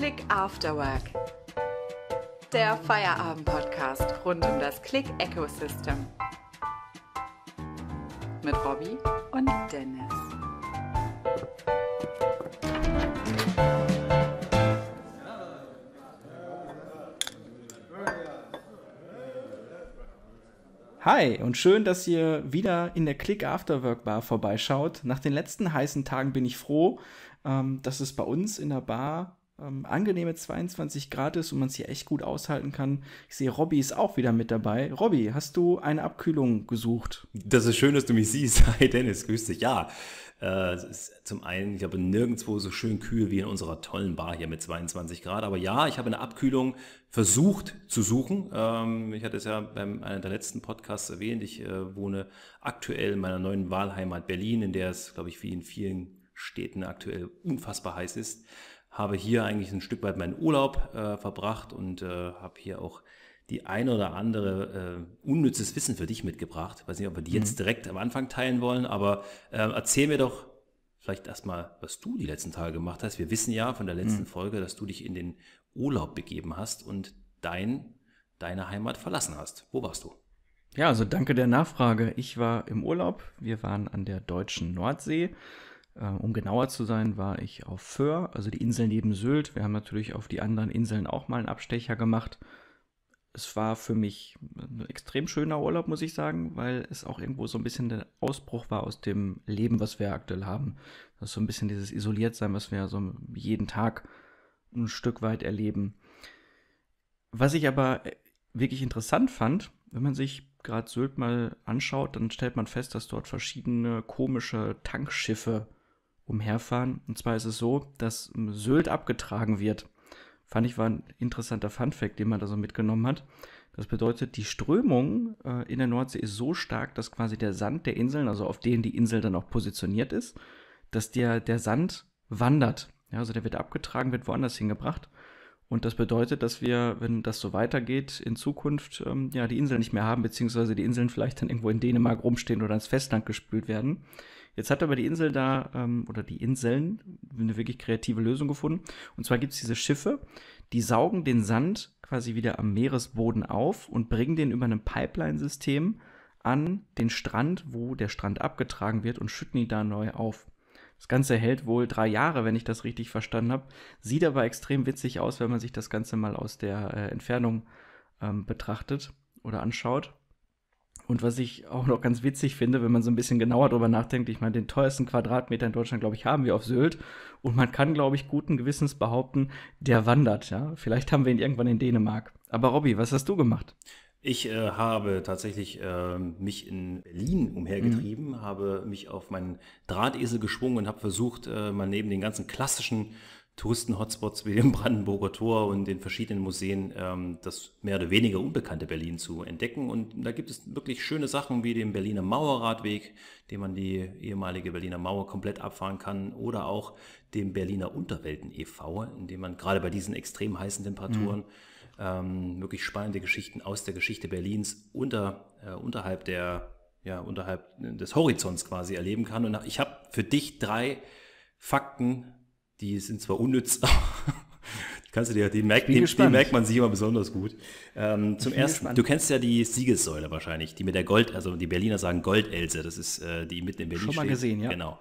Klick Afterwork. Der Feierabend-Podcast rund um das Click Ecosystem. Mit Robbie und Dennis. Hi und schön, dass ihr wieder in der Click Afterwork Bar vorbeischaut. Nach den letzten heißen Tagen bin ich froh, ähm, dass es bei uns in der Bar ähm, angenehme 22 Grad ist und man es hier echt gut aushalten kann. Ich sehe, Robby ist auch wieder mit dabei. Robby, hast du eine Abkühlung gesucht? Das ist schön, dass du mich siehst. Hi Dennis, grüß dich. Ja, äh, zum einen, ich habe nirgendwo so schön kühl wie in unserer tollen Bar hier mit 22 Grad. Aber ja, ich habe eine Abkühlung versucht zu suchen. Ähm, ich hatte es ja bei einer der letzten Podcasts erwähnt. Ich äh, wohne aktuell in meiner neuen Wahlheimat Berlin, in der es, glaube ich, wie in vielen Städten aktuell unfassbar heiß ist habe hier eigentlich ein Stück weit meinen Urlaub äh, verbracht und äh, habe hier auch die ein oder andere äh, unnützes Wissen für dich mitgebracht. Ich weiß nicht, ob wir die jetzt mhm. direkt am Anfang teilen wollen, aber äh, erzähl mir doch vielleicht erstmal, was du die letzten Tage gemacht hast. Wir wissen ja von der letzten mhm. Folge, dass du dich in den Urlaub begeben hast und dein, deine Heimat verlassen hast. Wo warst du? Ja, also danke der Nachfrage. Ich war im Urlaub. Wir waren an der deutschen Nordsee äh, um genauer zu sein, war ich auf Föhr, also die Insel neben Sylt. Wir haben natürlich auf die anderen Inseln auch mal einen Abstecher gemacht. Es war für mich ein extrem schöner Urlaub, muss ich sagen, weil es auch irgendwo so ein bisschen der Ausbruch war aus dem Leben, was wir aktuell haben. Das ist so ein bisschen dieses Isoliertsein, was wir so jeden Tag ein Stück weit erleben. Was ich aber äh, wirklich interessant fand, wenn man sich gerade Sylt mal anschaut, dann stellt man fest, dass dort verschiedene komische Tankschiffe umherfahren. Und zwar ist es so, dass Sylt abgetragen wird. Fand ich war ein interessanter Funfact, den man da so mitgenommen hat. Das bedeutet, die Strömung äh, in der Nordsee ist so stark, dass quasi der Sand der Inseln, also auf denen die Insel dann auch positioniert ist, dass der, der Sand wandert. Ja, also der wird abgetragen, wird woanders hingebracht. Und das bedeutet, dass wir, wenn das so weitergeht, in Zukunft ähm, ja die Insel nicht mehr haben, beziehungsweise die Inseln vielleicht dann irgendwo in Dänemark rumstehen oder ins Festland gespült werden. Jetzt hat aber die Insel da ähm, oder die Inseln eine wirklich kreative Lösung gefunden. Und zwar gibt es diese Schiffe, die saugen den Sand quasi wieder am Meeresboden auf und bringen den über ein Pipeline-System an den Strand, wo der Strand abgetragen wird und schütten ihn da neu auf. Das Ganze hält wohl drei Jahre, wenn ich das richtig verstanden habe. Sieht aber extrem witzig aus, wenn man sich das Ganze mal aus der äh, Entfernung ähm, betrachtet oder anschaut. Und was ich auch noch ganz witzig finde, wenn man so ein bisschen genauer drüber nachdenkt, ich meine, den teuersten Quadratmeter in Deutschland, glaube ich, haben wir auf Sylt. Und man kann, glaube ich, guten Gewissens behaupten, der wandert, ja. Vielleicht haben wir ihn irgendwann in Dänemark. Aber Robby, was hast du gemacht? Ich äh, habe tatsächlich äh, mich in Berlin umhergetrieben, mhm. habe mich auf meinen Drahtesel geschwungen und habe versucht, äh, mal neben den ganzen klassischen Touristen-Hotspots wie dem Brandenburger Tor und den verschiedenen Museen ähm, das mehr oder weniger unbekannte Berlin zu entdecken. Und da gibt es wirklich schöne Sachen wie den Berliner Mauerradweg, den man die ehemalige Berliner Mauer komplett abfahren kann, oder auch den Berliner Unterwelten e.V., in dem man gerade bei diesen extrem heißen Temperaturen mhm. ähm, wirklich spannende Geschichten aus der Geschichte Berlins unter, äh, unterhalb der ja, unterhalb des Horizonts quasi erleben kann. Und ich habe für dich drei Fakten die sind zwar unnütz, kannst du dir, die, merkt, die, die, merkt man sich immer besonders gut. Ähm, zum ersten, gespannt. du kennst ja die Siegessäule wahrscheinlich, die mit der Gold, also die Berliner sagen Goldelse, das ist äh, die mitten in Berlin Schon steht. mal gesehen, ja. Genau.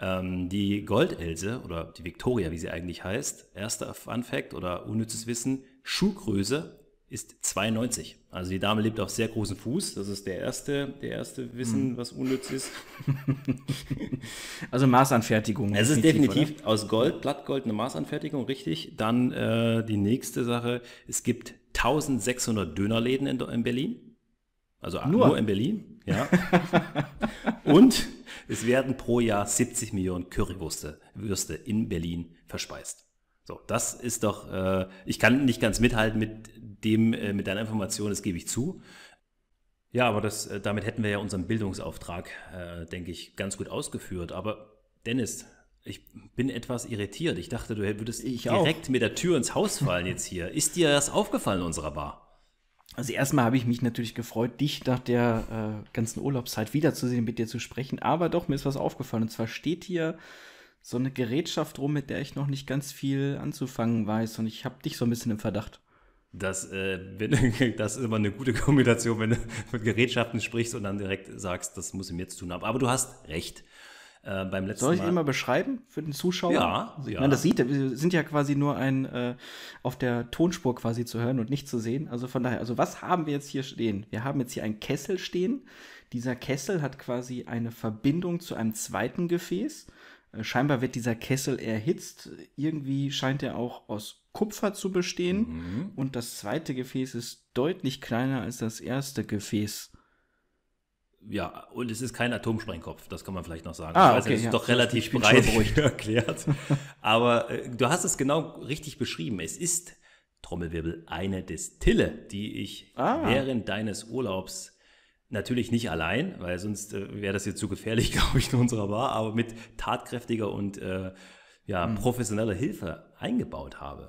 Ähm, die Goldelse oder die Victoria, wie sie eigentlich heißt, erster Fun Fact oder unnützes Wissen, Schuhgröße ist 92. Also die Dame lebt auf sehr großen Fuß. Das ist der erste, der erste Wissen, hm. was unnütz ist. also Maßanfertigung. Es ist definitiv oder? aus Gold, Blattgold eine Maßanfertigung, richtig. Dann äh, die nächste Sache. Es gibt 1600 Dönerläden in, in Berlin. Also nur. nur in Berlin. Ja. Und es werden pro Jahr 70 Millionen Currywürste Würste in Berlin verspeist. So, das ist doch, äh, ich kann nicht ganz mithalten mit dem, äh, mit deiner Information, das gebe ich zu. Ja, aber das, äh, damit hätten wir ja unseren Bildungsauftrag, äh, denke ich, ganz gut ausgeführt. Aber Dennis, ich bin etwas irritiert. Ich dachte, du würdest ich direkt mit der Tür ins Haus fallen jetzt hier. Ist dir das aufgefallen in unserer Bar? Also erstmal habe ich mich natürlich gefreut, dich nach der äh, ganzen Urlaubszeit wiederzusehen, mit dir zu sprechen. Aber doch, mir ist was aufgefallen. Und zwar steht hier so eine Gerätschaft rum, mit der ich noch nicht ganz viel anzufangen weiß. Und ich habe dich so ein bisschen im Verdacht. Das, äh, wenn, das ist immer eine gute Kombination, wenn du mit Gerätschaften sprichst und dann direkt sagst, das muss ich mir jetzt tun haben. Aber du hast recht. Äh, beim letzten Soll ich Mal. mal beschreiben für den Zuschauer? Ja, ja. Nein, das sieht, äh, wir sind ja quasi nur ein äh, auf der Tonspur quasi zu hören und nicht zu sehen. Also von daher, also was haben wir jetzt hier stehen? Wir haben jetzt hier einen Kessel stehen. Dieser Kessel hat quasi eine Verbindung zu einem zweiten Gefäß. Äh, scheinbar wird dieser Kessel erhitzt. Irgendwie scheint er auch aus Kupfer zu bestehen. Mhm. Und das zweite Gefäß ist deutlich kleiner als das erste Gefäß. Ja, und es ist kein Atomsprengkopf, das kann man vielleicht noch sagen. Ah, weiß, okay, es ist ja. doch relativ breit erklärt. Aber äh, du hast es genau richtig beschrieben. Es ist, Trommelwirbel, eine Destille, die ich ah. während deines Urlaubs Natürlich nicht allein, weil sonst äh, wäre das jetzt zu gefährlich, glaube ich, in unserer Bar, aber mit tatkräftiger und äh, ja, mhm. professioneller Hilfe eingebaut habe.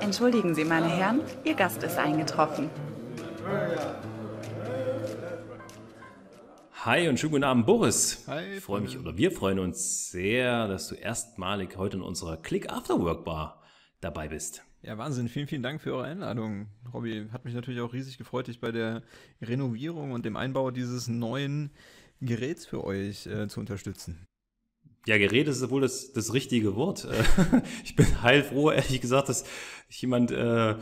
Entschuldigen Sie, meine Herren, Ihr Gast ist eingetroffen. Hi und schönen guten Abend, Boris. Hi. Ich freue mich oder wir freuen uns sehr, dass du erstmalig heute in unserer Click After Work Bar dabei bist. Ja, Wahnsinn. Vielen, vielen Dank für eure Einladung, Robby. Hat mich natürlich auch riesig gefreut, dich bei der Renovierung und dem Einbau dieses neuen Geräts für euch äh, zu unterstützen. Ja, Gerät ist wohl das, das richtige Wort. ich bin heilfroh, ehrlich gesagt, dass ich jemand äh,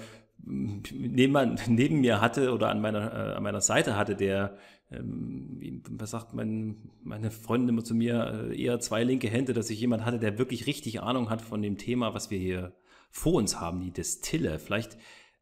neben, neben mir hatte oder an meiner, äh, an meiner Seite hatte, der, ähm, was sagt mein, meine Freundin immer zu mir, äh, eher zwei linke Hände, dass ich jemand hatte, der wirklich richtig Ahnung hat von dem Thema, was wir hier vor uns haben, die Destille. Vielleicht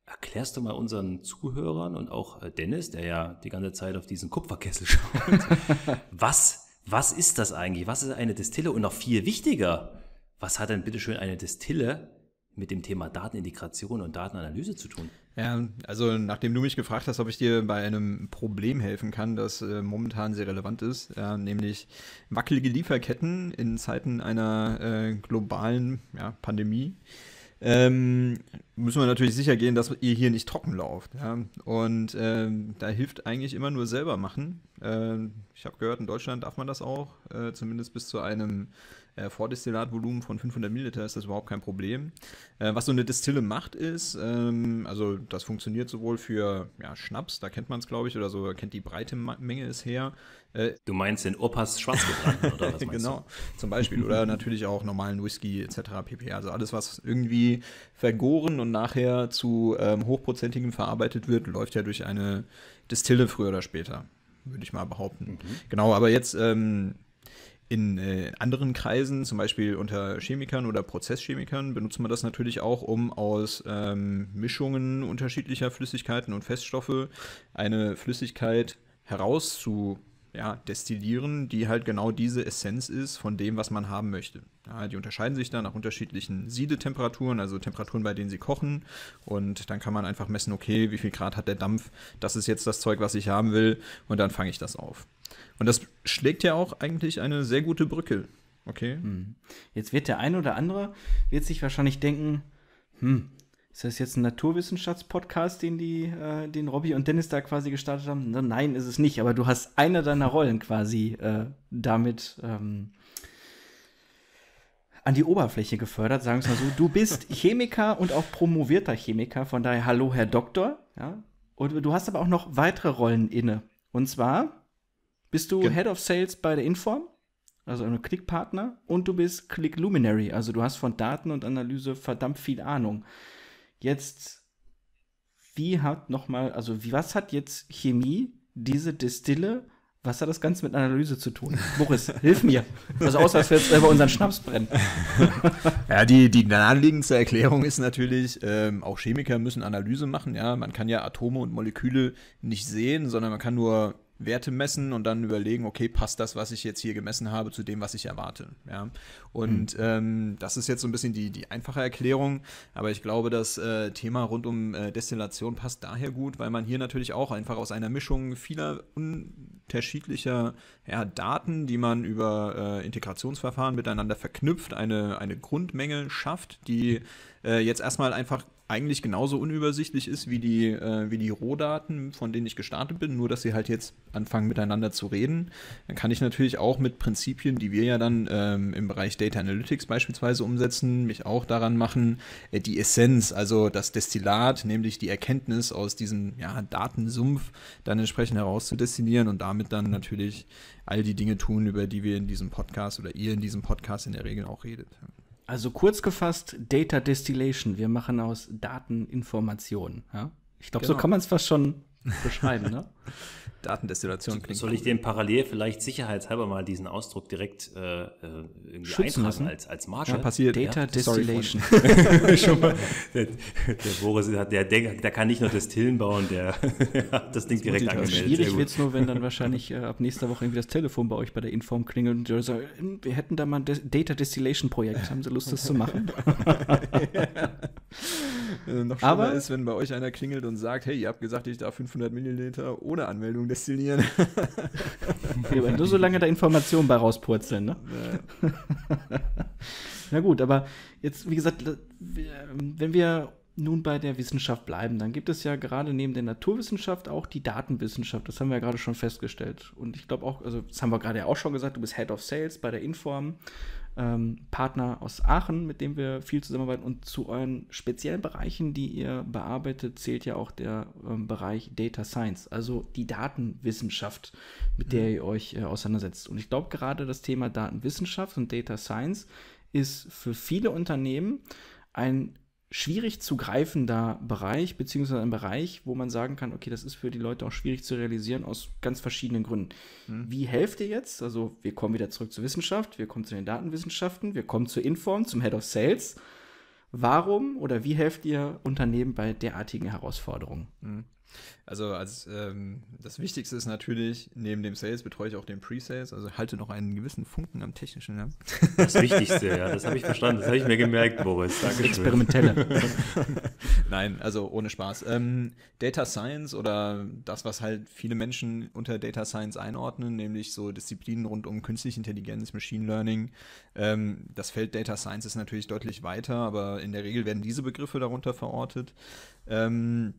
erklärst du mal unseren Zuhörern und auch äh, Dennis, der ja die ganze Zeit auf diesen Kupferkessel schaut, was, was ist das eigentlich? Was ist eine Destille? Und noch viel wichtiger, was hat denn bitteschön eine Destille mit dem Thema Datenintegration und Datenanalyse zu tun? Ja, also nachdem du mich gefragt hast, ob ich dir bei einem Problem helfen kann, das äh, momentan sehr relevant ist, äh, nämlich wackelige Lieferketten in Zeiten einer äh, globalen ja, Pandemie, ähm, müssen wir natürlich sicher gehen, dass ihr hier nicht trocken lauft. Ja? Und ähm, da hilft eigentlich immer nur selber machen. Ähm, ich habe gehört, in Deutschland darf man das auch, äh, zumindest bis zu einem äh, Vordestillatvolumen von 500 Milliliter ist das überhaupt kein Problem. Äh, was so eine Distille macht ist, ähm, also das funktioniert sowohl für ja, Schnaps, da kennt man es glaube ich, oder so kennt die breite Menge es her. Äh, du meinst den Opas Schwarzgebrannten oder was meinst Genau, du? zum Beispiel. Oder natürlich auch normalen Whisky etc. pp. Also alles, was irgendwie vergoren und nachher zu ähm, hochprozentigem verarbeitet wird, läuft ja durch eine Distille früher oder später würde ich mal behaupten. Mhm. Genau, aber jetzt ähm, in äh, anderen Kreisen, zum Beispiel unter Chemikern oder Prozesschemikern, benutzt man das natürlich auch, um aus ähm, Mischungen unterschiedlicher Flüssigkeiten und Feststoffe eine Flüssigkeit herauszu ja, destillieren, die halt genau diese Essenz ist von dem, was man haben möchte. Ja, die unterscheiden sich dann nach unterschiedlichen Siedetemperaturen, also Temperaturen, bei denen sie kochen. Und dann kann man einfach messen, okay, wie viel Grad hat der Dampf? Das ist jetzt das Zeug, was ich haben will. Und dann fange ich das auf. Und das schlägt ja auch eigentlich eine sehr gute Brücke. Okay. Hm. Jetzt wird der eine oder andere, wird sich wahrscheinlich denken, hm, ist das jetzt ein Naturwissenschaftspodcast, den die, äh, den Robby und Dennis da quasi gestartet haben? nein, ist es nicht, aber du hast eine deiner Rollen quasi äh, damit ähm, an die Oberfläche gefördert, sagen wir es mal so. Du bist Chemiker und auch promovierter Chemiker, von daher hallo, Herr Doktor. Ja? Und du hast aber auch noch weitere Rollen inne. Und zwar bist du Head of Sales bei der Inform, also einem Click-Partner, und du bist Click Luminary, also du hast von Daten und Analyse verdammt viel Ahnung. Jetzt, wie hat nochmal, also wie, was hat jetzt Chemie, diese Distille, was hat das Ganze mit Analyse zu tun? Boris, hilf mir. Also außer, dass wir jetzt selber unseren Schnaps brennen. ja, die, die naheliegendste Erklärung ist natürlich, ähm, auch Chemiker müssen Analyse machen. Ja, man kann ja Atome und Moleküle nicht sehen, sondern man kann nur Werte messen und dann überlegen, okay, passt das, was ich jetzt hier gemessen habe, zu dem, was ich erwarte. Ja? Und mhm. ähm, das ist jetzt so ein bisschen die, die einfache Erklärung, aber ich glaube, das äh, Thema rund um äh, Destillation passt daher gut, weil man hier natürlich auch einfach aus einer Mischung vieler unterschiedlicher ja, Daten, die man über äh, Integrationsverfahren miteinander verknüpft, eine, eine Grundmenge schafft, die äh, jetzt erstmal einfach eigentlich genauso unübersichtlich ist wie die, äh, wie die Rohdaten, von denen ich gestartet bin, nur dass sie halt jetzt anfangen miteinander zu reden. Dann kann ich natürlich auch mit Prinzipien, die wir ja dann ähm, im Bereich Data Analytics beispielsweise umsetzen, mich auch daran machen, äh, die Essenz, also das Destillat, nämlich die Erkenntnis aus diesem ja, Datensumpf dann entsprechend herauszudestillieren und damit dann natürlich all die Dinge tun, über die wir in diesem Podcast oder ihr in diesem Podcast in der Regel auch redet. Also kurz gefasst, Data Distillation. Wir machen aus Daten Informationen. Ja? Ich glaube, genau. so kann man es fast schon beschreiben, ne? Datendestillation klingt. Soll ich dem parallel vielleicht sicherheitshalber mal diesen Ausdruck direkt äh, äh irgendwie Schützen lassen? als, als Marke? Ja, passiert. Data ja, Distillation. Schon mal. Der, der Boris der, der, der kann nicht nur Destillen bauen, der hat das Ding das direkt angemeldet. Schwierig wird es nur, wenn dann wahrscheinlich äh, ab nächster Woche irgendwie das Telefon bei euch bei der Inform klingelt und die sagen, hm, wir hätten da mal ein Data Distillation Projekt, haben Sie Lust, das zu machen? äh, noch schlimmer Aber, ist, wenn bei euch einer klingelt und sagt, hey, ihr habt gesagt, ich darf 500 Milliliter oder ohne Anmeldung destillieren. ja, du so lange da Informationen bei rauspurzeln, ne? Ja. Na gut, aber jetzt, wie gesagt, wenn wir nun bei der Wissenschaft bleiben, dann gibt es ja gerade neben der Naturwissenschaft auch die Datenwissenschaft. Das haben wir ja gerade schon festgestellt. Und ich glaube auch, also das haben wir gerade ja auch schon gesagt, du bist Head of Sales bei der Inform ähm, Partner aus Aachen, mit dem wir viel zusammenarbeiten. Und zu euren speziellen Bereichen, die ihr bearbeitet, zählt ja auch der ähm, Bereich Data Science, also die Datenwissenschaft, mit der ihr euch äh, auseinandersetzt. Und ich glaube gerade das Thema Datenwissenschaft und Data Science ist für viele Unternehmen ein schwierig zu greifender Bereich, beziehungsweise ein Bereich, wo man sagen kann, okay, das ist für die Leute auch schwierig zu realisieren aus ganz verschiedenen Gründen. Hm. Wie helft ihr jetzt? Also wir kommen wieder zurück zur Wissenschaft, wir kommen zu den Datenwissenschaften, wir kommen zur Inform, zum Head of Sales. Warum oder wie helft ihr Unternehmen bei derartigen Herausforderungen? Hm. Also als ähm, das Wichtigste ist natürlich, neben dem Sales betreue ich auch den Pre-Sales, also halte noch einen gewissen Funken am technischen. Ja? Das Wichtigste, ja, das habe ich verstanden, das habe ich mir gemerkt, Boris. Dankeschön. Experimentelle. Nein, also ohne Spaß. Ähm, Data Science oder das, was halt viele Menschen unter Data Science einordnen, nämlich so Disziplinen rund um künstliche Intelligenz, Machine Learning. Ähm, das Feld Data Science ist natürlich deutlich weiter, aber in der Regel werden diese Begriffe darunter verortet. Ähm,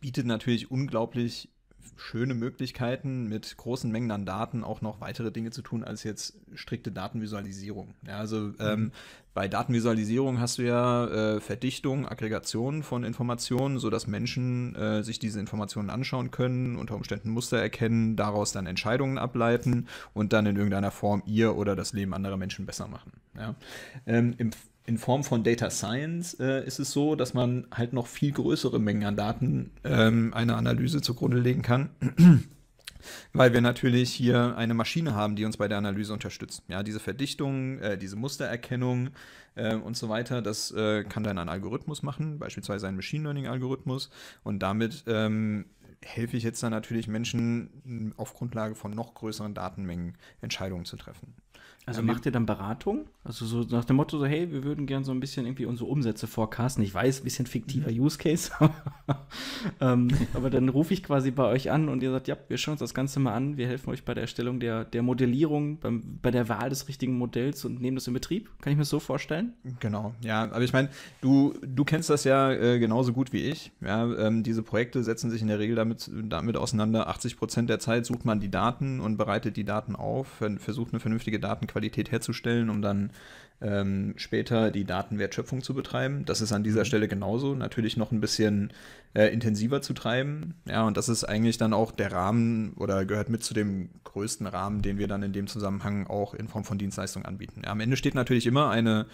bietet natürlich unglaublich schöne Möglichkeiten, mit großen Mengen an Daten auch noch weitere Dinge zu tun, als jetzt strikte Datenvisualisierung. Ja, also mhm. ähm, bei Datenvisualisierung hast du ja äh, Verdichtung, Aggregation von Informationen, sodass Menschen äh, sich diese Informationen anschauen können, unter Umständen Muster erkennen, daraus dann Entscheidungen ableiten und dann in irgendeiner Form ihr oder das Leben anderer Menschen besser machen. Ja. Ähm, Im in Form von Data Science äh, ist es so, dass man halt noch viel größere Mengen an Daten ähm, einer Analyse zugrunde legen kann. Weil wir natürlich hier eine Maschine haben, die uns bei der Analyse unterstützt. Ja, diese Verdichtung, äh, diese Mustererkennung äh, und so weiter, das äh, kann dann ein Algorithmus machen, beispielsweise ein Machine Learning-Algorithmus. Und damit ähm, helfe ich jetzt dann natürlich Menschen auf Grundlage von noch größeren Datenmengen Entscheidungen zu treffen. Also macht ihr dann Beratung? Also so nach dem Motto so, hey, wir würden gern so ein bisschen irgendwie unsere Umsätze forecasten. Ich weiß, ein bisschen fiktiver mhm. Use Case. ähm, aber dann rufe ich quasi bei euch an und ihr sagt, ja, wir schauen uns das Ganze mal an. Wir helfen euch bei der Erstellung der, der Modellierung, beim, bei der Wahl des richtigen Modells und nehmen das in Betrieb. Kann ich mir das so vorstellen? Genau, ja. Aber ich meine, du, du kennst das ja äh, genauso gut wie ich. Ja, ähm, diese Projekte setzen sich in der Regel damit, damit auseinander. 80 Prozent der Zeit sucht man die Daten und bereitet die Daten auf, versucht eine vernünftige Datenqualität Qualität herzustellen, um dann ähm, später die Datenwertschöpfung zu betreiben. Das ist an dieser mhm. Stelle genauso. Natürlich noch ein bisschen äh, intensiver zu treiben. Ja, und das ist eigentlich dann auch der Rahmen oder gehört mit zu dem größten Rahmen, den wir dann in dem Zusammenhang auch in Form von Dienstleistungen anbieten. Ja, am Ende steht natürlich immer eine,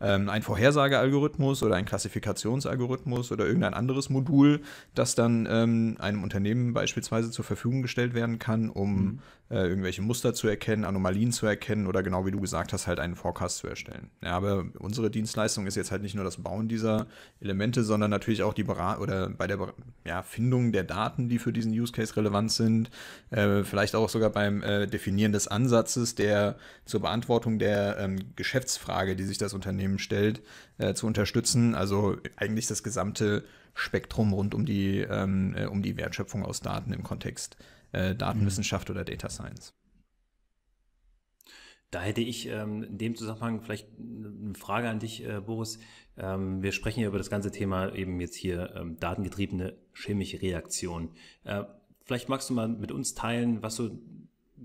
ähm, ein Vorhersagealgorithmus oder ein Klassifikationsalgorithmus oder irgendein anderes Modul, das dann ähm, einem Unternehmen beispielsweise zur Verfügung gestellt werden kann, um mhm. äh, irgendwelche Muster zu erkennen, Anomalien zu erkennen oder genau wie du gesagt hast, halt einen Forecast zu erstellen. Ja, aber unsere Dienstleistung ist jetzt halt nicht nur das Bauen dieser Elemente, sondern natürlich auch die Beratung oder bei bei der ja, Findung der Daten, die für diesen Use Case relevant sind, äh, vielleicht auch sogar beim äh, Definieren des Ansatzes, der zur Beantwortung der ähm, Geschäftsfrage, die sich das Unternehmen stellt, äh, zu unterstützen. Also eigentlich das gesamte Spektrum rund um die, ähm, äh, um die Wertschöpfung aus Daten im Kontext äh, Datenwissenschaft mhm. oder Data Science. Da hätte ich ähm, in dem Zusammenhang vielleicht eine Frage an dich, äh, Boris. Ähm, wir sprechen ja über das ganze Thema eben jetzt hier ähm, datengetriebene chemische Reaktion. Äh, vielleicht magst du mal mit uns teilen, was so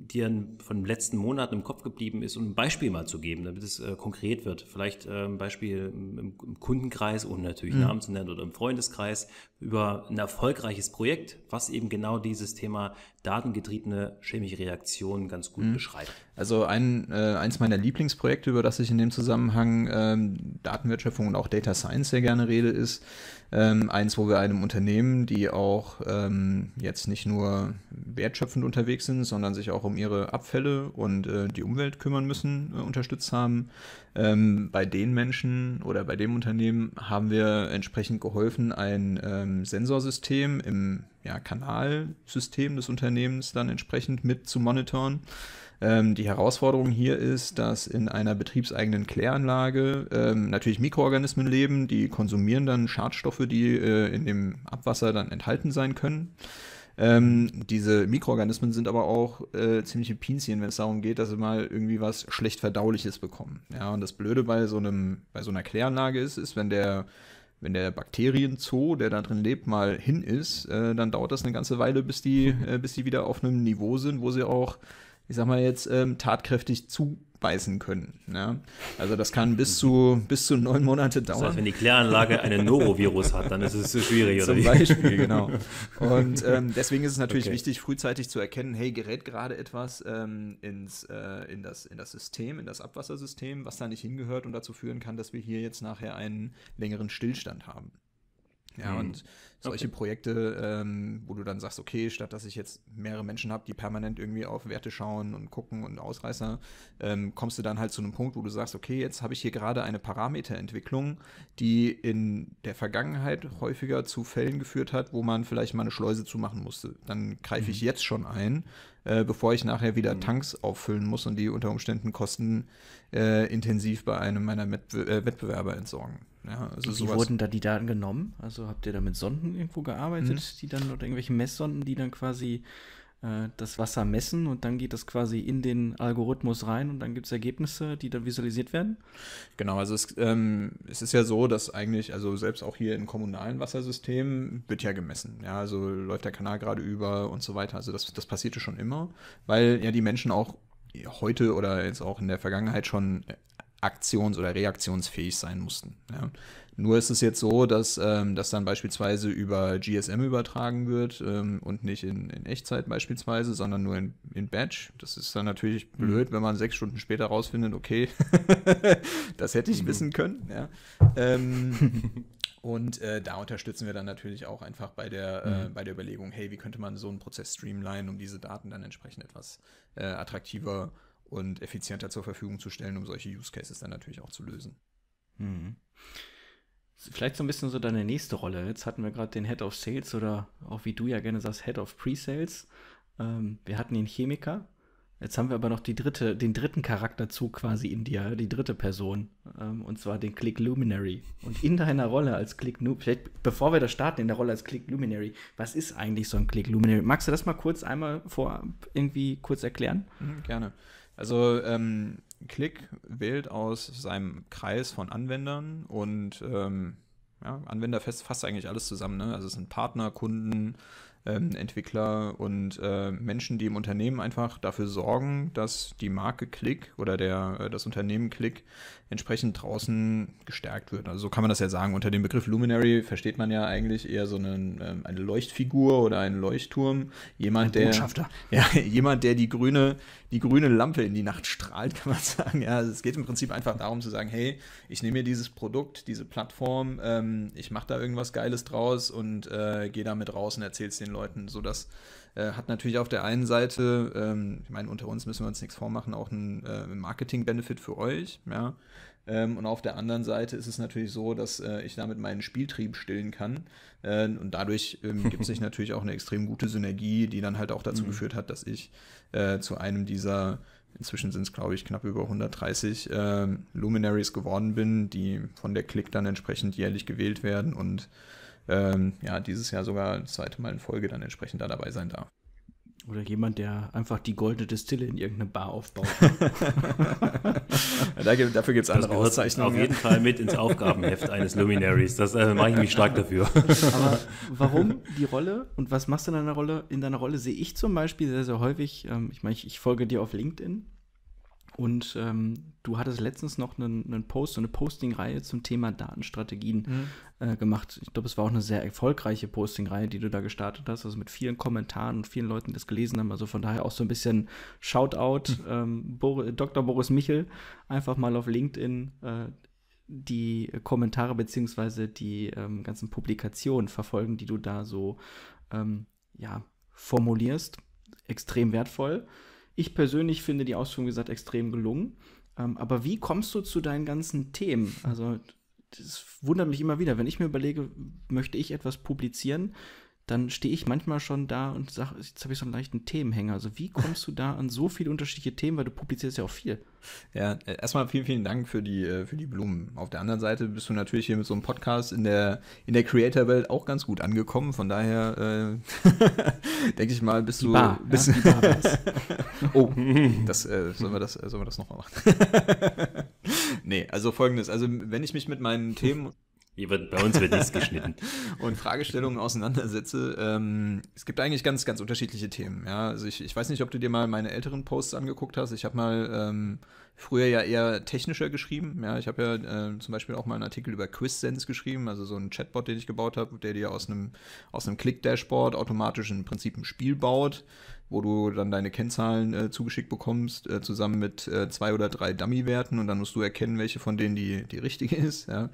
dir von den letzten Monaten im Kopf geblieben ist, um ein Beispiel mal zu geben, damit es äh, konkret wird. Vielleicht äh, ein Beispiel im, im Kundenkreis, ohne natürlich mhm. Namen zu nennen, oder im Freundeskreis über ein erfolgreiches Projekt, was eben genau dieses Thema datengetriebene chemische Reaktionen ganz gut mhm. beschreibt. Also ein, äh, eins meiner Lieblingsprojekte, über das ich in dem Zusammenhang ähm, Datenwirtschaftung und auch Data Science sehr gerne rede, ist, ähm, eins, wo wir einem Unternehmen, die auch ähm, jetzt nicht nur wertschöpfend unterwegs sind, sondern sich auch um ihre Abfälle und äh, die Umwelt kümmern müssen, äh, unterstützt haben. Ähm, bei den Menschen oder bei dem Unternehmen haben wir entsprechend geholfen, ein ähm, Sensorsystem im ja, Kanalsystem des Unternehmens dann entsprechend mit zu monitoren. Ähm, die Herausforderung hier ist, dass in einer betriebseigenen Kläranlage ähm, natürlich Mikroorganismen leben, die konsumieren dann Schadstoffe, die äh, in dem Abwasser dann enthalten sein können. Ähm, diese Mikroorganismen sind aber auch äh, ziemliche Pinzien, wenn es darum geht, dass sie mal irgendwie was schlecht verdauliches bekommen. Ja, und das Blöde bei so einem, bei so einer Kläranlage ist, ist, wenn der, wenn der Bakterienzoo, der da drin lebt, mal hin ist, äh, dann dauert das eine ganze Weile, bis die, äh, bis die wieder auf einem Niveau sind, wo sie auch ich sag mal jetzt, ähm, tatkräftig zubeißen können. Ne? Also das kann bis mhm. zu, bis zu neun Monate dauern. Das heißt, wenn die Kläranlage einen Norovirus hat, dann ist es so schwierig, oder Zum Beispiel, genau. Und ähm, deswegen ist es natürlich okay. wichtig, frühzeitig zu erkennen, hey, gerät gerade etwas ähm, ins, äh, in, das, in das System, in das Abwassersystem, was da nicht hingehört und dazu führen kann, dass wir hier jetzt nachher einen längeren Stillstand haben. Ja, mhm. und solche okay. Projekte, ähm, wo du dann sagst, okay, statt dass ich jetzt mehrere Menschen habe, die permanent irgendwie auf Werte schauen und gucken und Ausreißer, ähm, kommst du dann halt zu einem Punkt, wo du sagst, okay, jetzt habe ich hier gerade eine Parameterentwicklung, die in der Vergangenheit häufiger zu Fällen geführt hat, wo man vielleicht mal eine Schleuse zumachen musste. Dann greife mhm. ich jetzt schon ein, äh, bevor ich nachher wieder mhm. Tanks auffüllen muss und die unter Umständen kostenintensiv äh, bei einem meiner Met äh, Wettbewerber entsorgen. Ja, also Wie wurden da die Daten genommen? Also habt ihr da mit Sonden irgendwo gearbeitet, mhm. die dann oder irgendwelche Messsonden, die dann quasi äh, das Wasser messen und dann geht das quasi in den Algorithmus rein und dann gibt es Ergebnisse, die dann visualisiert werden? Genau, also es, ähm, es, ist ja so, dass eigentlich, also selbst auch hier in kommunalen Wassersystemen wird ja gemessen. Ja, also läuft der Kanal gerade über und so weiter. Also das, das passierte schon immer, weil ja die Menschen auch heute oder jetzt auch in der Vergangenheit schon aktions- oder reaktionsfähig sein mussten. Ja. Nur ist es jetzt so, dass ähm, das dann beispielsweise über GSM übertragen wird ähm, und nicht in, in, Echtzeit beispielsweise, sondern nur in, in Batch. Das ist dann natürlich mhm. blöd, wenn man sechs Stunden später rausfindet, okay, das hätte ich mhm. wissen können. Ja. Ähm, und äh, da unterstützen wir dann natürlich auch einfach bei der, äh, mhm. bei der Überlegung, hey, wie könnte man so einen Prozess streamlinen, um diese Daten dann entsprechend etwas äh, attraktiver zu und effizienter zur Verfügung zu stellen, um solche Use Cases dann natürlich auch zu lösen. Mhm. Vielleicht so ein bisschen so deine nächste Rolle. Jetzt hatten wir gerade den Head of Sales oder auch wie du ja gerne sagst, Head of Pre-Sales. Ähm, wir hatten den Chemiker. Jetzt haben wir aber noch die dritte, den dritten Charakterzug quasi in dir, die dritte Person, ähm, und zwar den Click Luminary. Und in deiner Rolle als Click Luminary, vielleicht bevor wir da starten, in der Rolle als Click Luminary, was ist eigentlich so ein Click Luminary? Magst du das mal kurz einmal vor irgendwie kurz erklären? Mhm, gerne. Also ähm, Click wählt aus seinem Kreis von Anwendern und ähm, ja, Anwender fasst eigentlich alles zusammen. Ne? Also es sind Partner, Kunden, ähm, Entwickler und äh, Menschen, die im Unternehmen einfach dafür sorgen, dass die Marke Click oder der, äh, das Unternehmen Click entsprechend draußen gestärkt wird. Also so kann man das ja sagen. Unter dem Begriff Luminary versteht man ja eigentlich eher so einen, ähm, eine Leuchtfigur oder einen Leuchtturm. Jemand, Ein der, ja, jemand, der die grüne, die grüne Lampe in die Nacht strahlt, kann man sagen. Ja, also es geht im Prinzip einfach darum zu sagen, hey, ich nehme mir dieses Produkt, diese Plattform, ähm, ich mache da irgendwas Geiles draus und äh, gehe damit raus und erzähle es den Leuten, sodass dass äh, hat natürlich auf der einen Seite, ähm, ich meine, unter uns müssen wir uns nichts vormachen, auch einen äh, Marketing-Benefit für euch, ja. Ähm, und auf der anderen Seite ist es natürlich so, dass äh, ich damit meinen Spieltrieb stillen kann. Äh, und dadurch ähm, gibt sich natürlich auch eine extrem gute Synergie, die dann halt auch dazu mhm. geführt hat, dass ich äh, zu einem dieser, inzwischen sind es glaube ich knapp über 130 äh, Luminaries geworden bin, die von der Click dann entsprechend jährlich gewählt werden und ähm, ja, dieses Jahr sogar das zweite Mal in Folge dann entsprechend da dabei sein darf. Oder jemand, der einfach die goldene Distille in irgendeine Bar aufbaut. da, dafür gibt es andere Auszeichnungen. Auf jeden Fall mit ins Aufgabenheft eines Luminaries. Das äh, mache ich mich stark dafür. Aber warum die Rolle und was machst du in deiner Rolle? In deiner Rolle sehe ich zum Beispiel sehr, sehr häufig, ähm, ich meine, ich, ich folge dir auf LinkedIn und ähm, du hattest letztens noch einen, einen Post, eine Posting-Reihe zum Thema Datenstrategien mhm. äh, gemacht. Ich glaube, es war auch eine sehr erfolgreiche Posting-Reihe, die du da gestartet hast, also mit vielen Kommentaren und vielen Leuten, die das gelesen haben. Also von daher auch so ein bisschen Shoutout, mhm. ähm, Bo Dr. Boris Michel, einfach mal auf LinkedIn äh, die Kommentare beziehungsweise die ähm, ganzen Publikationen verfolgen, die du da so ähm, ja, formulierst. Extrem wertvoll. Ich persönlich finde die Ausführung, wie gesagt, extrem gelungen. Ähm, aber wie kommst du zu deinen ganzen Themen? Also, das wundert mich immer wieder, wenn ich mir überlege, möchte ich etwas publizieren, dann stehe ich manchmal schon da und sage, jetzt habe ich so einen leichten Themenhänger. Also wie kommst du da an so viele unterschiedliche Themen, weil du publizierst ja auch viel. Ja, äh, erstmal vielen, vielen Dank für die, äh, für die Blumen. Auf der anderen Seite bist du natürlich hier mit so einem Podcast in der, in der Creator-Welt auch ganz gut angekommen. Von daher äh, denke ich mal, bist die du. Bar, bist ja, die Bar oh, das, äh, sollen, wir das, äh, sollen wir das nochmal machen? nee, also folgendes. Also wenn ich mich mit meinen Themen bei uns wird nichts geschnitten. und Fragestellungen auseinandersetze. Ähm, es gibt eigentlich ganz, ganz unterschiedliche Themen. Ja? Also ich, ich weiß nicht, ob du dir mal meine älteren Posts angeguckt hast. Ich habe mal ähm, früher ja eher technischer geschrieben. Ja? Ich habe ja äh, zum Beispiel auch mal einen Artikel über QuizSense geschrieben, also so einen Chatbot, den ich gebaut habe, der dir aus einem, aus einem Click-Dashboard automatisch im Prinzip ein Spiel baut wo du dann deine Kennzahlen äh, zugeschickt bekommst, äh, zusammen mit äh, zwei oder drei Dummy-Werten und dann musst du erkennen, welche von denen die, die richtige ist. Ja.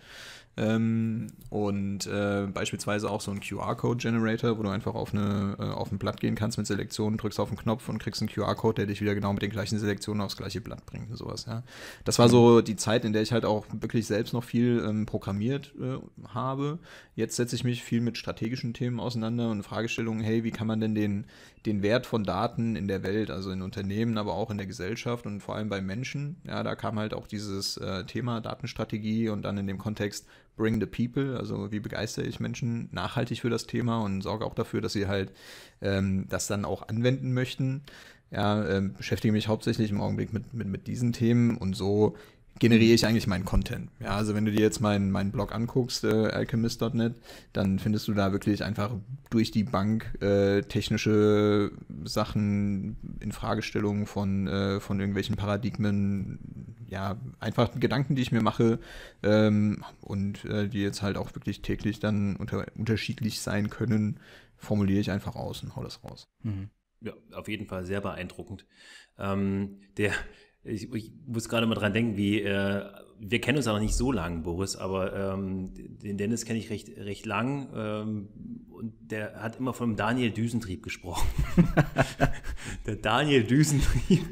Ähm, und äh, beispielsweise auch so ein QR-Code-Generator, wo du einfach auf, eine, äh, auf ein Blatt gehen kannst mit Selektionen, drückst auf einen Knopf und kriegst einen QR-Code, der dich wieder genau mit den gleichen Selektionen aufs gleiche Blatt bringt und sowas, ja. Das war so mhm. die Zeit, in der ich halt auch wirklich selbst noch viel ähm, programmiert äh, habe. Jetzt setze ich mich viel mit strategischen Themen auseinander und Fragestellungen, hey, wie kann man denn den den Wert von Daten in der Welt, also in Unternehmen, aber auch in der Gesellschaft und vor allem bei Menschen. Ja, da kam halt auch dieses äh, Thema Datenstrategie und dann in dem Kontext Bring the People, also wie begeistere ich Menschen nachhaltig für das Thema und sorge auch dafür, dass sie halt ähm, das dann auch anwenden möchten. Ja, ähm, beschäftige mich hauptsächlich im Augenblick mit, mit, mit diesen Themen und so generiere ich eigentlich meinen Content. Ja, also wenn du dir jetzt meinen, meinen Blog anguckst, äh, alchemist.net, dann findest du da wirklich einfach durch die Bank äh, technische Sachen, Infragestellungen von, äh, von irgendwelchen Paradigmen, ja, einfach Gedanken, die ich mir mache ähm, und äh, die jetzt halt auch wirklich täglich dann unter, unterschiedlich sein können, formuliere ich einfach aus und hau das raus. Mhm. Ja, auf jeden Fall sehr beeindruckend. Ähm, der, ich, ich muss gerade mal dran denken, wie äh, wir kennen uns auch noch nicht so lang, Boris, aber ähm, den Dennis kenne ich recht, recht lang ähm, und der hat immer von Daniel Düsentrieb gesprochen. der Daniel Düsentrieb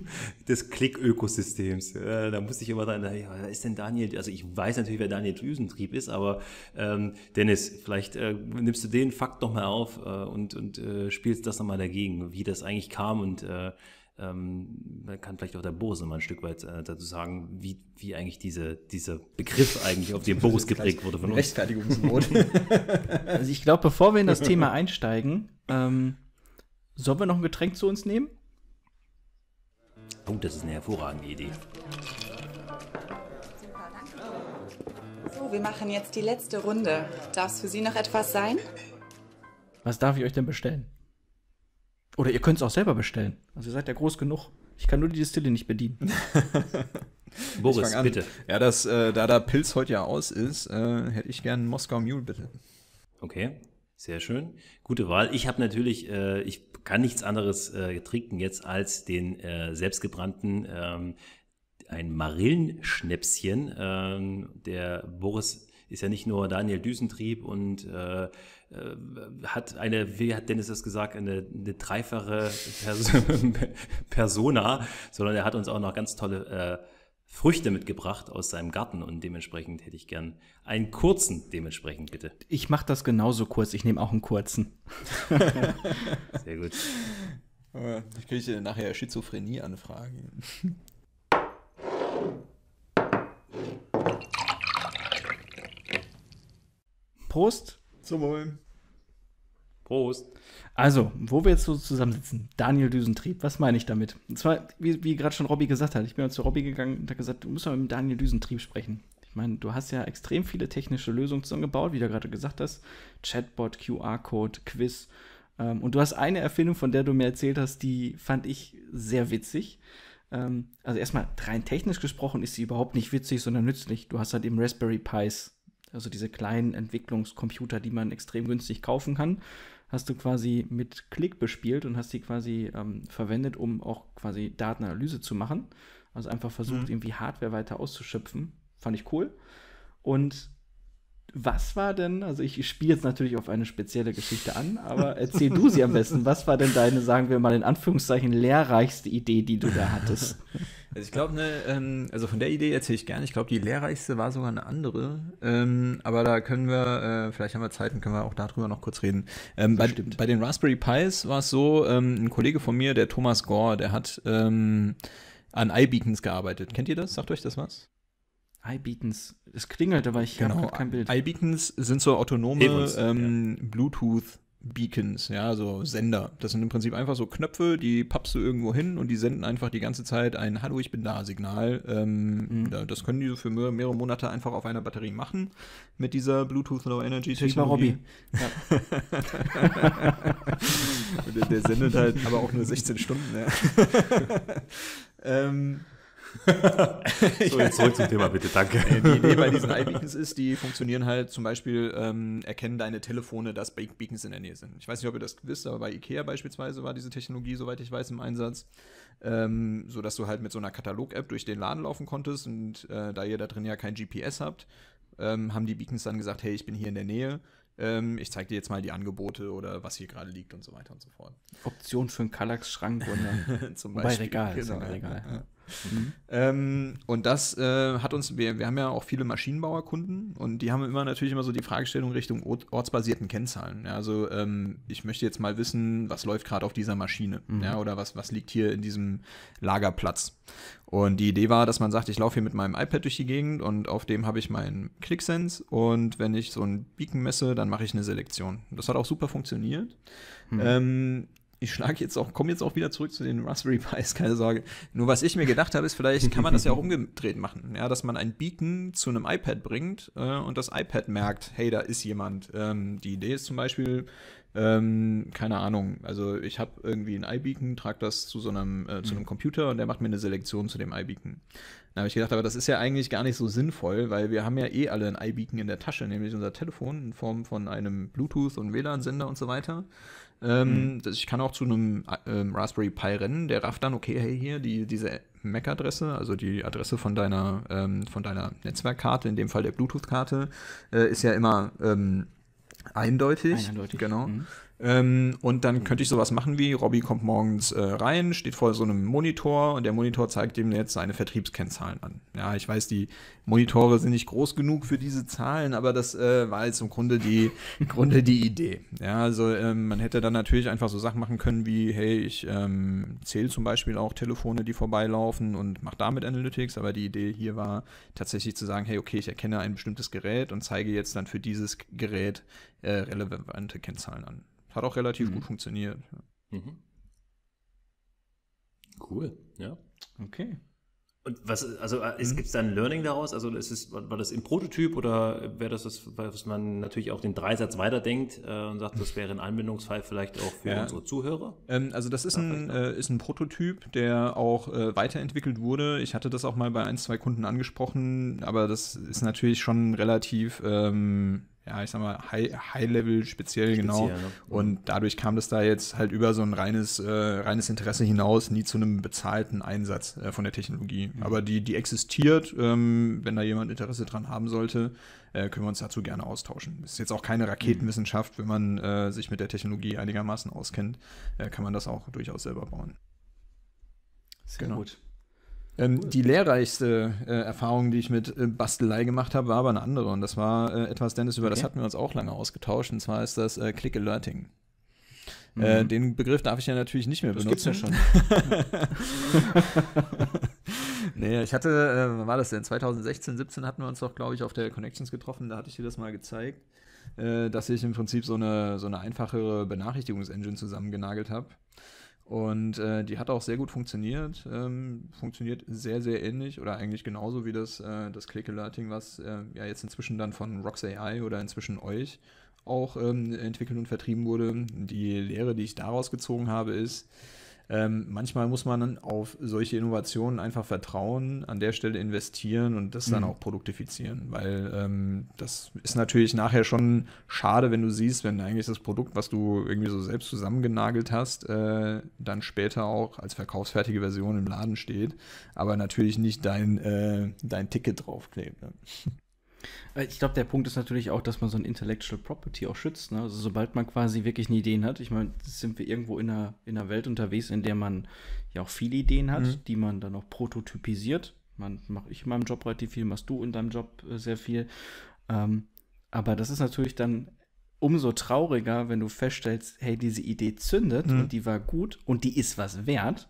des Klick-Ökosystems. Äh, da musste ich immer dran, ja, wer ist denn Daniel? Also ich weiß natürlich, wer Daniel Düsentrieb ist, aber ähm, Dennis, vielleicht äh, nimmst du den Fakt nochmal auf äh, und, und äh, spielst das nochmal dagegen, wie das eigentlich kam und äh, ähm, kann vielleicht auch der Bose mal ein Stück weit äh, dazu sagen, wie, wie eigentlich diese, dieser Begriff eigentlich auf den Bose geprägt wurde von uns. Rechtfertigungsmod. also ich glaube, bevor wir in das Thema einsteigen, ähm, sollen wir noch ein Getränk zu uns nehmen? Oh, das ist eine hervorragende Idee. So, wir machen jetzt die letzte Runde. Darf es für Sie noch etwas sein? Was darf ich euch denn bestellen? Oder ihr könnt es auch selber bestellen. Also ihr seid ja groß genug. Ich kann nur die Distille nicht bedienen. Boris, bitte. Ja, das, äh, da der Pilz heute ja aus ist, äh, hätte ich gern einen Moskau Mule, bitte. Okay, sehr schön. Gute Wahl. Ich habe natürlich, äh, ich kann nichts anderes äh, trinken jetzt als den äh, selbstgebrannten, ähm, ein Marillenschnäpschen. Ähm, der Boris ist ja nicht nur Daniel Düsentrieb und äh, äh, hat eine, wie hat Dennis das gesagt, eine, eine dreifache Person, Persona, sondern er hat uns auch noch ganz tolle äh, Früchte mitgebracht aus seinem Garten und dementsprechend hätte ich gern einen kurzen, dementsprechend bitte. Ich mache das genauso kurz, ich nehme auch einen kurzen. Sehr gut. Äh, ich kriege nachher Schizophrenie anfragen. Prost. Zum Wohl. Prost. Also, wo wir jetzt so zusammensitzen, Daniel Düsentrieb, was meine ich damit? Und zwar, wie, wie gerade schon Robby gesagt hat, ich bin zu Robby gegangen und habe gesagt, du musst mal mit Daniel Düsentrieb sprechen. Ich meine, du hast ja extrem viele technische Lösungen zusammengebaut, wie du gerade gesagt hast. Chatbot, QR-Code, Quiz. Ähm, und du hast eine Erfindung, von der du mir erzählt hast, die fand ich sehr witzig. Ähm, also erstmal rein technisch gesprochen ist sie überhaupt nicht witzig, sondern nützlich. Du hast halt eben Raspberry Pis also diese kleinen Entwicklungscomputer, die man extrem günstig kaufen kann, hast du quasi mit Klick bespielt und hast die quasi ähm, verwendet, um auch quasi Datenanalyse zu machen. Also einfach versucht, mhm. irgendwie Hardware weiter auszuschöpfen. Fand ich cool. Und was war denn, also ich spiele jetzt natürlich auf eine spezielle Geschichte an, aber erzähl du sie am besten. Was war denn deine, sagen wir mal in Anführungszeichen, lehrreichste Idee, die du da hattest? Also ich glaube, ne, ähm, also von der Idee erzähle ich gerne. Ich glaube, die lehrreichste war sogar eine andere. Ähm, aber da können wir, äh, vielleicht haben wir Zeit und können wir auch darüber noch kurz reden. Ähm, bei, bei, den Raspberry Pis war es so, ähm, ein Kollege von mir, der Thomas Gore, der hat ähm, an iBeacons gearbeitet. Kennt ihr das? Sagt euch das was? iBeacons. Es klingelt, aber ich genau. habe kein Bild. iBeacons sind so autonome ähm, ja. Bluetooth- Beacons, ja, so Sender. Das sind im Prinzip einfach so Knöpfe, die pappst du irgendwo hin und die senden einfach die ganze Zeit ein Hallo, ich bin da Signal. Ähm, mhm. Das können die so für mehrere Monate einfach auf einer Batterie machen mit dieser Bluetooth Low Energy Technologie. mal Robby. Ja. der, der, sendet halt aber auch nur 16 Stunden. Ja. ähm, so, jetzt zurück zum Thema, bitte, danke. Die Idee bei diesen iBeacons ist, die funktionieren halt zum Beispiel, ähm, erkennen deine Telefone, dass Beacons in der Nähe sind. Ich weiß nicht, ob ihr das wisst, aber bei Ikea beispielsweise war diese Technologie, soweit ich weiß, im Einsatz. Ähm, so dass du halt mit so einer Katalog-App durch den Laden laufen konntest und äh, da ihr da drin ja kein GPS habt, ähm, haben die Beacons dann gesagt, hey, ich bin hier in der Nähe, ähm, ich zeige dir jetzt mal die Angebote oder was hier gerade liegt und so weiter und so fort. Option für einen Kallax-Schrank oder zum Beispiel. Bei Regal. Genau, Regal. Ja. Mhm. Ähm, und das äh, hat uns, wir, wir haben ja auch viele Maschinenbauerkunden und die haben immer natürlich immer so die Fragestellung Richtung ortsbasierten Kennzahlen. Ja, also ähm, ich möchte jetzt mal wissen, was läuft gerade auf dieser Maschine mhm. ja, oder was, was liegt hier in diesem Lagerplatz. Und die Idee war, dass man sagt, ich laufe hier mit meinem iPad durch die Gegend und auf dem habe ich meinen ClickSense und wenn ich so ein Beacon messe, dann mache ich eine Selektion. Das hat auch super funktioniert. Mhm. Ähm, ich schlage jetzt auch, komme jetzt auch wieder zurück zu den Raspberry Pis, keine Sorge. Nur was ich mir gedacht habe, ist, vielleicht kann man das ja auch umgedreht machen. Ja, dass man ein Beacon zu einem iPad bringt äh, und das iPad merkt, hey, da ist jemand. Ähm, die Idee ist zum Beispiel, ähm, keine Ahnung, also ich habe irgendwie ein iBeacon, trage das zu so einem, äh, zu einem mhm. Computer und der macht mir eine Selektion zu dem iBeacon. Da habe ich gedacht, aber das ist ja eigentlich gar nicht so sinnvoll, weil wir haben ja eh alle ein iBeacon in der Tasche, nämlich unser Telefon in Form von einem Bluetooth- und WLAN-Sender und so weiter. Ähm, mhm. ich kann auch zu einem äh, Raspberry Pi rennen, der rafft dann, okay, hey, hier, die, diese MAC-Adresse, also die Adresse von deiner, ähm, von deiner Netzwerkkarte, in dem Fall der Bluetooth-Karte, äh, ist ja immer ähm, eindeutig. Eindeutig. Genau. Mhm. Ähm, und dann könnte ich sowas machen wie, Robby kommt morgens äh, rein, steht vor so einem Monitor und der Monitor zeigt ihm jetzt seine Vertriebskennzahlen an. Ja, ich weiß, die Monitore sind nicht groß genug für diese Zahlen, aber das äh, war jetzt im Grunde die, im Grunde die Idee. Ja, also ähm, man hätte dann natürlich einfach so Sachen machen können wie, hey, ich ähm, zähle zum Beispiel auch Telefone, die vorbeilaufen und mache damit Analytics, aber die Idee hier war tatsächlich zu sagen, hey, okay, ich erkenne ein bestimmtes Gerät und zeige jetzt dann für dieses Gerät äh, relevante Kennzahlen an. Hat auch relativ mhm. gut funktioniert. Mhm. Cool, ja. Okay. Und was, also äh, mhm. gibt es da ein Learning daraus? Also ist es, war das im Prototyp oder wäre das, das, was man natürlich auch den Dreisatz weiterdenkt äh, und sagt, das wäre ein Anwendungsfall vielleicht auch für ja. unsere Zuhörer? Ähm, also das ist ein, äh, ist ein Prototyp, der auch äh, weiterentwickelt wurde. Ich hatte das auch mal bei ein, zwei Kunden angesprochen, aber das ist natürlich schon relativ ähm, ja, ich sag mal, High-Level High speziell, speziell, genau. Ne? Mhm. Und dadurch kam das da jetzt halt über so ein reines, äh, reines Interesse hinaus nie zu einem bezahlten Einsatz äh, von der Technologie. Mhm. Aber die, die existiert, ähm, wenn da jemand Interesse dran haben sollte, äh, können wir uns dazu gerne austauschen. Ist jetzt auch keine Raketenwissenschaft, mhm. wenn man äh, sich mit der Technologie einigermaßen auskennt, äh, kann man das auch durchaus selber bauen. Sehr genau. gut. Ähm, die lehrreichste äh, Erfahrung, die ich mit äh, Bastelei gemacht habe, war aber eine andere. Und das war äh, etwas, Dennis, über okay. das hatten wir uns auch lange ausgetauscht. Und zwar ist das äh, Click Alerting. Äh, mhm. den Begriff darf ich ja natürlich nicht mehr das benutzen. Gibt's ja schon. nee, ich hatte, äh, wann war das denn? 2016, 17 hatten wir uns doch, glaube ich, auf der Connections getroffen. Da hatte ich dir das mal gezeigt, dass ich im Prinzip so eine, so eine einfachere Benachrichtigungsengine zusammengenagelt habe. Und äh, die hat auch sehr gut funktioniert. Ähm, funktioniert sehr, sehr ähnlich oder eigentlich genauso wie das, äh, das Click-Alerting, was äh, ja jetzt inzwischen dann von RocksAI oder inzwischen euch auch ähm, entwickelt und vertrieben wurde. Die Lehre, die ich daraus gezogen habe, ist, ähm, manchmal muss man auf solche Innovationen einfach vertrauen, an der Stelle investieren und das mhm. dann auch produktifizieren, weil ähm, das ist natürlich nachher schon schade, wenn du siehst, wenn eigentlich das Produkt, was du irgendwie so selbst zusammengenagelt hast, äh, dann später auch als verkaufsfertige Version im Laden steht, aber natürlich nicht dein, äh, dein Ticket draufklebt. Ne? Äh, ich glaube, der Punkt ist natürlich auch, dass man so ein Intellectual Property auch schützt. Ne? Also sobald man quasi wirklich eine Ideen hat, ich meine, sind wir irgendwo in einer, in einer Welt unterwegs, in der man ja auch viele Ideen hat, mhm. die man dann auch prototypisiert. Man mache ich in meinem Job relativ viel, machst du in deinem Job äh, sehr viel. Ähm, aber das ist natürlich dann umso trauriger, wenn du feststellst, hey, diese Idee zündet mhm. und die war gut und die ist was wert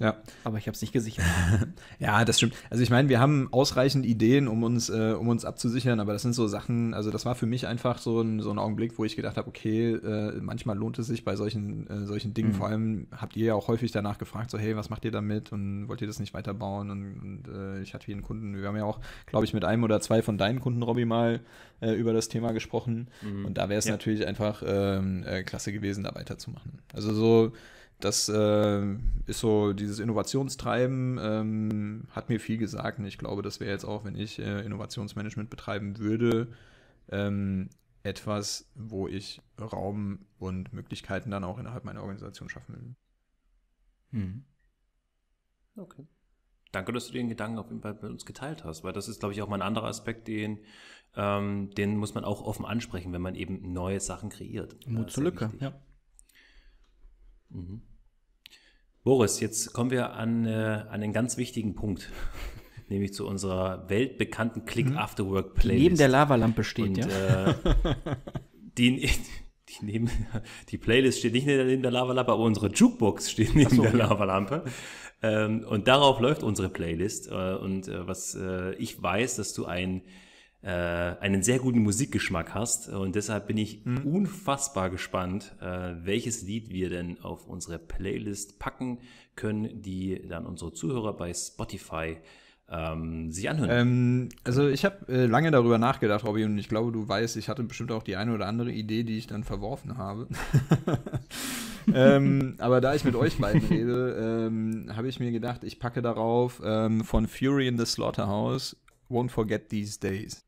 ja. Aber ich habe es nicht gesichert. ja, das stimmt. Also ich meine, wir haben ausreichend Ideen, um uns, äh, um uns abzusichern, aber das sind so Sachen, also das war für mich einfach so ein, so ein Augenblick, wo ich gedacht habe, okay, äh, manchmal lohnt es sich bei solchen, äh, solchen Dingen, mhm. vor allem habt ihr ja auch häufig danach gefragt, so hey, was macht ihr damit und wollt ihr das nicht weiterbauen und, und äh, ich hatte hier einen Kunden, wir haben ja auch, glaube ich, mit einem oder zwei von deinen Kunden, Robby, mal äh, über das Thema gesprochen mhm. und da wäre es ja. natürlich einfach ähm, äh, klasse gewesen, da weiterzumachen. Also so das äh, ist so, dieses Innovationstreiben ähm, hat mir viel gesagt. Und ich glaube, das wäre jetzt auch, wenn ich äh, Innovationsmanagement betreiben würde, ähm, etwas, wo ich Raum und Möglichkeiten dann auch innerhalb meiner Organisation schaffen will. Hm. Okay. Danke, dass du den Gedanken auf jeden Fall mit uns geteilt hast, weil das ist, glaube ich, auch mal ein anderer Aspekt, den, ähm, den muss man auch offen ansprechen, wenn man eben neue Sachen kreiert. Mut zur Lücke, ja. Mhm. Boris, jetzt kommen wir an, äh, an einen ganz wichtigen Punkt, nämlich zu unserer weltbekannten Click mhm. After Work Playlist. Die neben der Lavalampe steht, Und, ja. Äh, die, die, neben, die Playlist steht nicht neben der Lavalampe, aber unsere Jukebox steht neben so, der ja. Lavalampe. Ähm, und darauf läuft unsere Playlist. Äh, und äh, was äh, ich weiß, dass du ein äh, einen sehr guten Musikgeschmack hast. Und deshalb bin ich mhm. unfassbar gespannt, äh, welches Lied wir denn auf unsere Playlist packen können, die dann unsere Zuhörer bei Spotify ähm, sich anhören. Ähm, also ich habe äh, lange darüber nachgedacht, Robby, und ich glaube, du weißt, ich hatte bestimmt auch die eine oder andere Idee, die ich dann verworfen habe. ähm, aber da ich mit euch beiden rede, ähm, habe ich mir gedacht, ich packe darauf ähm, von Fury in the Slaughterhouse Won't Forget These Days.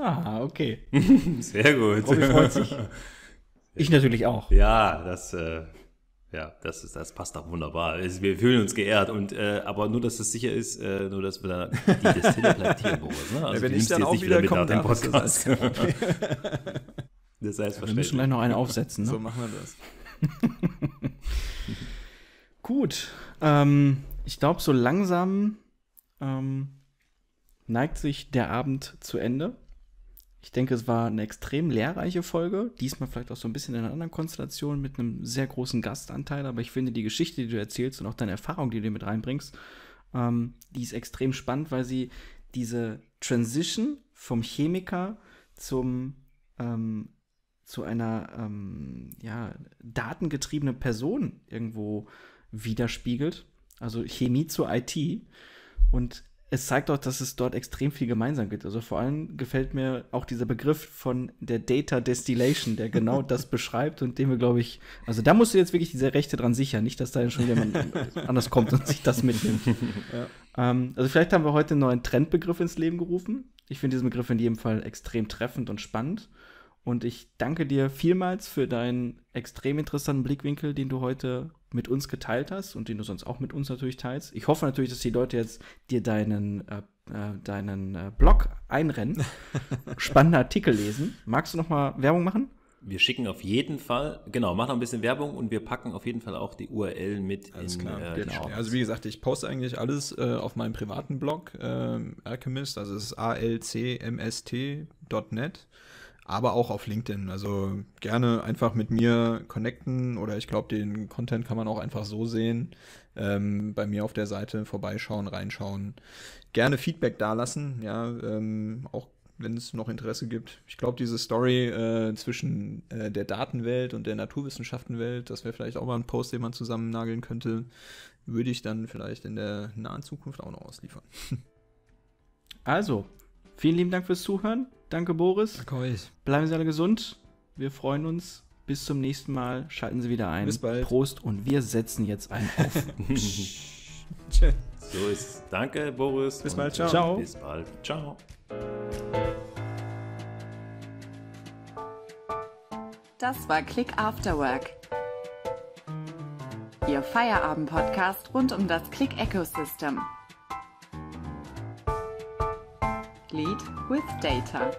Ah, okay. Sehr gut. Robby freut sich. Ich natürlich auch. Ja, das, äh, ja, das, ist, das passt auch wunderbar. Wir fühlen uns geehrt. Und, äh, aber nur, dass es sicher ist, äh, nur, dass wir da die Destille platzieren, Boris. Ne? Also ja, wenn ich dann auch wieder, wieder komme, dann Podcast. das heißt, ja, wir müssen gleich noch eine aufsetzen. Ne? So machen wir das. Gut. Ähm, ich glaube, so langsam ähm, neigt sich der Abend zu Ende. Ich denke, es war eine extrem lehrreiche Folge. Diesmal vielleicht auch so ein bisschen in einer anderen Konstellation mit einem sehr großen Gastanteil. Aber ich finde die Geschichte, die du erzählst und auch deine Erfahrung, die du mit reinbringst, ähm, die ist extrem spannend, weil sie diese Transition vom Chemiker zum ähm, zu einer ähm, ja, datengetriebenen Person irgendwo widerspiegelt. Also Chemie zur IT. Und es zeigt auch, dass es dort extrem viel gemeinsam gibt. Also vor allem gefällt mir auch dieser Begriff von der Data Destillation, der genau das beschreibt und den wir, glaube ich, also da musst du jetzt wirklich diese Rechte dran sichern, nicht, dass da schon jemand anders kommt und sich das mitnimmt. Ja. Ähm, also vielleicht haben wir heute einen neuen Trendbegriff ins Leben gerufen. Ich finde diesen Begriff in jedem Fall extrem treffend und spannend. Und ich danke dir vielmals für deinen extrem interessanten Blickwinkel, den du heute mit uns geteilt hast und den du sonst auch mit uns natürlich teilst. Ich hoffe natürlich, dass die Leute jetzt dir deinen, äh, äh deinen äh, Blog einrennen, spannende Artikel lesen. Magst du noch mal Werbung machen? Wir schicken auf jeden Fall, genau, machen noch ein bisschen Werbung und wir packen auf jeden Fall auch die URL mit alles in klar. Äh, genau. Also wie gesagt, ich poste eigentlich alles äh, auf meinem privaten Blog, äh, Alchemist, also es ist alcmst.net aber auch auf LinkedIn. Also gerne einfach mit mir connecten oder ich glaube, den Content kann man auch einfach so sehen. Ähm, bei mir auf der Seite vorbeischauen, reinschauen. Gerne Feedback dalassen, ja, ähm, auch wenn es noch Interesse gibt. Ich glaube, diese Story äh, zwischen äh, der Datenwelt und der Naturwissenschaftenwelt, das wäre vielleicht auch mal ein Post, den man zusammennageln könnte, würde ich dann vielleicht in der nahen Zukunft auch noch ausliefern. Also, vielen lieben Dank fürs Zuhören. Danke, Boris. Danke euch. Bleiben Sie alle gesund. Wir freuen uns. Bis zum nächsten Mal. Schalten Sie wieder ein. Bis bald. Prost und wir setzen jetzt ein auf. so ist. Danke, Boris. Bis bald. Ciao. ciao. Bis bald. Ciao. Das war Click After Work. Ihr Feierabend-Podcast rund um das Click Ecosystem. Lead with Data.